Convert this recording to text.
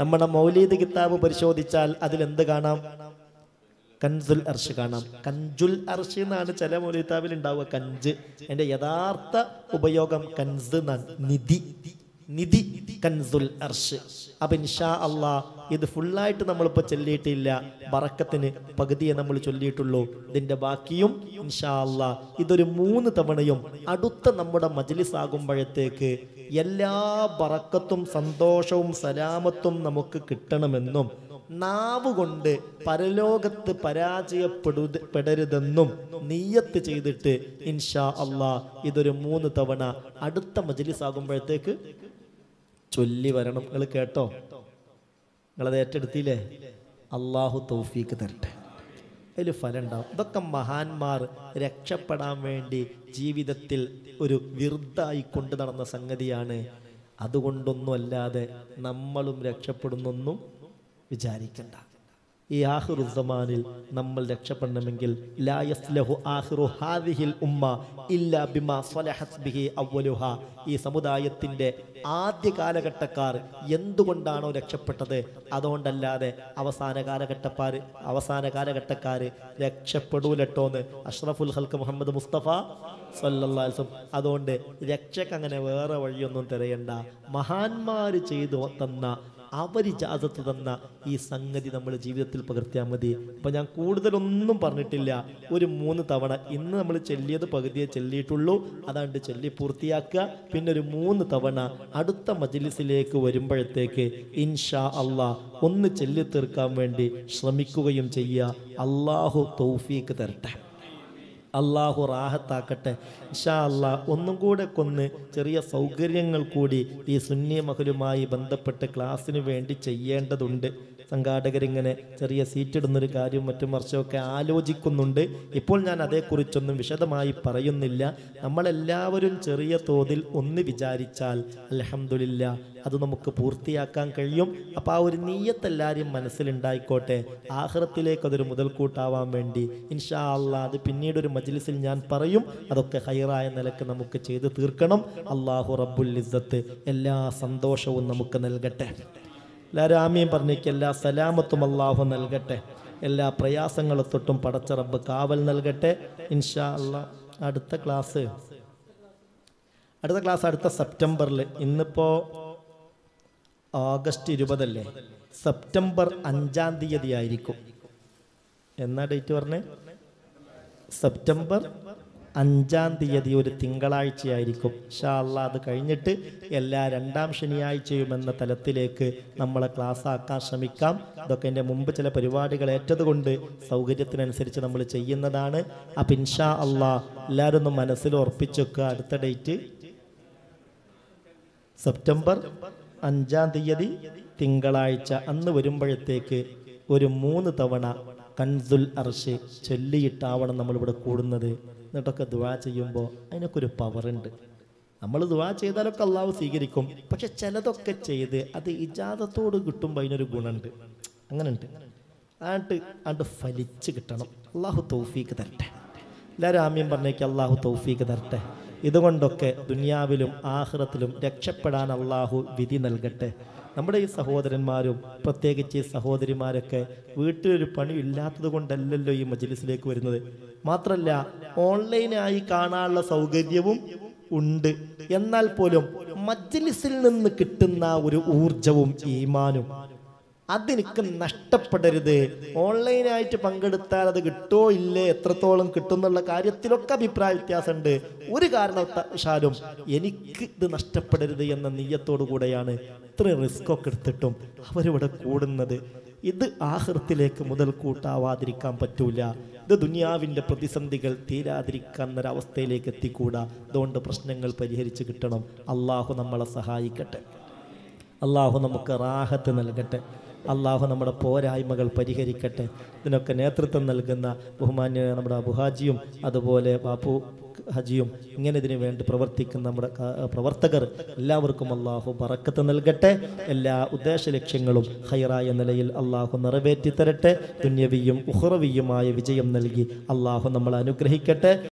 നമ്മുടെ മൗലീദ് കിതാബ് പരിശോധിച്ചാൽ അതിലെന്ത് കാണാം കൻസുൽ അർഷ് കാണാം കഞ്ചുൽ അർഷ് എന്നാണ് ചില മൗലിതാബിൽ ഉണ്ടാവുക കഞ്ച് എൻ്റെ യഥാർത്ഥ ഉപയോഗം കൻസ് എന്നാണ് നിധി നിധി കൻസുൽ അർഷ് അപ്പൊ ഇൻഷാ അള്ളാ ഇത് ഫുള്ളായിട്ട് നമ്മളിപ്പോ ചൊല്ലിയിട്ടില്ല ബറക്കത്തിന് പകുതിയെ നമ്മൾ ചൊല്ലിയിട്ടുള്ളൂ ഇതിന്റെ ബാക്കിയും ഇൻഷാ അള്ളാ ഇതൊരു മൂന്ന് തവണയും അടുത്ത നമ്മുടെ മജ്ലിസ് ആകുമ്പോഴത്തേക്ക് എല്ലാ ബറക്കത്തും സന്തോഷവും സലാമത്തും നമുക്ക് കിട്ടണമെന്നും നാവ് കൊണ്ട് പരലോകത്ത് പരാജയപ്പെടുത പെടരുതെന്നും നീയത്ത് ചെയ്തിട്ട് ഇൻഷാ അള്ളാ ഇതൊരു മൂന്ന് തവണ അടുത്ത മജ്ലിസ് ആകുമ്പോഴത്തേക്ക് ചൊല്ലി വരണം നിങ്ങൾ കേട്ടോ നിങ്ങളത് ഏറ്റെടുത്തില്ലേ അള്ളാഹു തൗഫീക്ക് തരട്ടെ അതിൽ ഫലം ഉണ്ടാവും ഇതൊക്കെ മഹാന്മാർ രക്ഷപ്പെടാൻ വേണ്ടി ജീവിതത്തിൽ ഒരു വിരുദ്ധായി കൊണ്ടു നടന്ന സംഗതിയാണ് അതുകൊണ്ടൊന്നും അല്ലാതെ നമ്മളും രക്ഷപ്പെടുന്നൊന്നും വിചാരിക്കണ്ട ഈ സമാനിൽ നമ്മൾ രക്ഷപ്പെടണമെങ്കിൽ ഈ സമുദായത്തിൻ്റെ ആദ്യ കാലഘട്ടക്കാർ എന്തുകൊണ്ടാണോ രക്ഷപ്പെട്ടത് അതുകൊണ്ടല്ലാതെ അവസാന കാലഘട്ടക്കാർ അവസാന കാലഘട്ടക്കാർ രക്ഷപ്പെടൂലട്ടോന്ന് അഷ്റഫുൽ ഹൽക്ക് മുഹമ്മദ് മുസ്തഫ സല്ലാസും അതുകൊണ്ട് രക്ഷക്കങ്ങനെ വേറെ വഴിയൊന്നും തിരയണ്ട മഹാന്മാർ ചെയ്തു തന്ന അവരിജാതത്ത് തന്ന ഈ സംഗതി നമ്മൾ ജീവിതത്തിൽ പകർത്തിയാൽ മതി അപ്പം ഞാൻ കൂടുതലൊന്നും പറഞ്ഞിട്ടില്ല ഒരു മൂന്ന് തവണ ഇന്ന് നമ്മൾ ചെല്ലിയത് പകുതിയെ ചെല്ലിയിട്ടുള്ളൂ അതാണ്ട് ചെല്ലി പൂർത്തിയാക്കുക പിന്നെ ഒരു മൂന്ന് തവണ അടുത്ത മജ്ലിസിലേക്ക് വരുമ്പോഴത്തേക്ക് ഇൻഷാ അള്ളാ ഒന്ന് ചെല്ലി തീർക്കാൻ വേണ്ടി ശ്രമിക്കുകയും ചെയ്യുക അള്ളാഹു തൗഫീക്ക് തരട്ടെ അള്ളാഹു റാഹത്താക്കട്ടെ ഇഷാ അള്ളാ ഒന്നും കൂടെ കൊന്ന് ചെറിയ സൗകര്യങ്ങൾ കൂടി ഈ സുന്നി ബന്ധപ്പെട്ട് ക്ലാസ്സിന് വേണ്ടി ചെയ്യേണ്ടതുണ്ട് സംഘാടകരിങ്ങനെ ചെറിയ സീറ്റ് ഇടുന്നൊരു കാര്യം മറ്റും മറിച്ചൊക്കെ ആലോചിക്കുന്നുണ്ട് ഇപ്പോൾ ഞാൻ അതേക്കുറിച്ചൊന്നും വിശദമായി പറയുന്നില്ല നമ്മളെല്ലാവരും ചെറിയ തോതിൽ ഒന്ന് വിചാരിച്ചാൽ അലഹമുല്ല അത് നമുക്ക് പൂർത്തിയാക്കാൻ കഴിയും അപ്പോൾ ആ ഒരു നീയത്തെല്ലാവരും മനസ്സിലുണ്ടായിക്കോട്ടെ ആഹ്റത്തിലേക്ക് അതൊരു മുതൽക്കൂട്ടാവാൻ വേണ്ടി ഇൻഷാ അള്ളാ അത് പിന്നീട് ഒരു മജ്ലിസിൽ ഞാൻ പറയും അതൊക്കെ ഹൈറായ നിലക്ക് നമുക്ക് ചെയ്ത് തീർക്കണം അള്ളാഹു റബ്ബുൽ ഇസ്സത്ത് എല്ലാ സന്തോഷവും നമുക്ക് നൽകട്ടെ എല്ലാവരും രാമ്യം പറഞ്ഞേക്ക് എല്ലാ സലാമത്തും അള്ളാഹു നൽകട്ടെ എല്ലാ പ്രയാസങ്ങളെ തൊട്ടും പടച്ച റബ്ബ് കാവൽ നൽകട്ടെ ഇൻഷാ അല്ല അടുത്ത ക്ലാസ് അടുത്ത ക്ലാസ് അടുത്ത സെപ്റ്റംബറിൽ ഇന്നിപ്പോൾ ഓഗസ്റ്റ് ഇരുപതല്ലേ സെപ്റ്റംബർ അഞ്ചാം തീയതി ആയിരിക്കും എന്നാ ഡേറ്റ് പറഞ്ഞേ സെപ്റ്റംബർ അഞ്ചാം തീയതി ഒരു തിങ്കളാഴ്ചയായിരിക്കും ഷാള്ള അത് കഴിഞ്ഞിട്ട് എല്ലാ രണ്ടാം ശനിയാഴ്ചയും എന്ന തലത്തിലേക്ക് നമ്മളെ ക്ലാസ് ആക്കാൻ ശ്രമിക്കാം ഇതൊക്കെ എൻ്റെ മുമ്പ് ചില പരിപാടികൾ ഏറ്റതുകൊണ്ട് സൗകര്യത്തിനനുസരിച്ച് നമ്മൾ ചെയ്യുന്നതാണ് അപ്പം ഇൻഷാ അള്ളാ എല്ലാവരും ഒന്ന് മനസ്സിൽ ഉറപ്പിച്ചൊക്കെ അടുത്ത ഡേറ്റ് സെപ്റ്റംബർ അഞ്ചാം തീയതി തിങ്കളാഴ്ച അന്ന് വരുമ്പോഴത്തേക്ക് ഒരു മൂന്ന് തവണ കൻസുൽ അർഷ് ചൊല്ലിയിട്ടാവണം നമ്മളിവിടെ കൂടുന്നത് എന്നിട്ടൊക്കെ ദുവാ ചെയ്യുമ്പോൾ അതിനൊക്കെ ഒരു പവറുണ്ട് നമ്മൾ ദുവാ ചെയ്താലൊക്കെ അള്ളാഹു സ്വീകരിക്കും പക്ഷെ ചിലതൊക്കെ ചെയ്ത് അത് ഇജാതത്തോട് കിട്ടുമ്പോൾ അതിനൊരു ഗുണമുണ്ട് അങ്ങനെയുണ്ട് ആണ്ട് ആണ്ട് ഫലിച്ച് കിട്ടണം അള്ളാഹു തൗഫീക്ക് തരട്ടെ എല്ലാവരും ആമ്യം പറഞ്ഞേക്ക് അള്ളാഹു തൗഫീക്ക് തരട്ടെ ഇതുകൊണ്ടൊക്കെ ദുനിയാവിലും ആഹ്റത്തിലും രക്ഷപ്പെടാൻ അള്ളാഹു വിധി നൽകട്ടെ നമ്മുടെ ഈ സഹോദരന്മാരും പ്രത്യേകിച്ച് ഈ സഹോദരിമാരൊക്കെ വീട്ടിലൊരു പണി ഇല്ലാത്തത് കൊണ്ടല്ലല്ലോ ഈ മജ്ലിസിലേക്ക് വരുന്നത് മാത്രല്ല ഓൺലൈനായി കാണാനുള്ള സൗകര്യവും ഉണ്ട് എന്നാൽ പോലും മജ്ലിസിൽ നിന്ന് കിട്ടുന്ന ഒരു ഊർജവും ഈമാനും അതെനിക്ക് നഷ്ടപ്പെടരുത് ഓൺലൈനായിട്ട് പങ്കെടുത്താൽ അത് കിട്ടോ ഇല്ലേ എത്രത്തോളം കിട്ടുന്നുള്ള കാര്യത്തിലൊക്കെ അഭിപ്രായ വ്യത്യാസമുണ്ട് ഒരു കാരണവശാലും എനിക്ക് ഇത് നഷ്ടപ്പെടരുത് എന്ന നീയത്തോടു കൂടെയാണ് ഇത്ര റിസ്ക് ഒക്കെ എടുത്തിട്ടും അവരിവിടെ കൂടുന്നത് ഇത് ആഹൃത്തിലേക്ക് മുതൽ കൂട്ടാവാതിരിക്കാൻ പറ്റൂല ഇത് ദുനിയാവിൻ്റെ പ്രതിസന്ധികൾ ഒരവസ്ഥയിലേക്ക് എത്തിക്കൂടാ അതുകൊണ്ട് പ്രശ്നങ്ങൾ പരിഹരിച്ച് കിട്ടണം അള്ളാഹു നമ്മളെ സഹായിക്കട്ടെ അള്ളാഹു നമുക്ക് റാഹത്ത് നൽകട്ടെ അള്ളാഹു നമ്മുടെ പോരായ്മകൾ പരിഹരിക്കട്ടെ ഇതിനൊക്കെ നേതൃത്വം നൽകുന്ന ബഹുമാന്യ നമ്മുടെ അബുഹാജിയും അതുപോലെ ബാപ്പു ഹജിയും ഇങ്ങനെ ഇതിനു വേണ്ടി പ്രവർത്തിക്കുന്ന നമ്മുടെ പ്രവർത്തകർ എല്ലാവർക്കും അള്ളാഹു പറക്കത്ത് നൽകട്ടെ എല്ലാ ഉദ്ദേശ ലക്ഷ്യങ്ങളും ഹൈറായ നിലയിൽ അള്ളാഹു നിറവേറ്റി തരട്ടെ തുന്യവിയും ഉഹ്റവിയുമായ വിജയം നൽകി അള്ളാഹു നമ്മൾ അനുഗ്രഹിക്കട്ടെ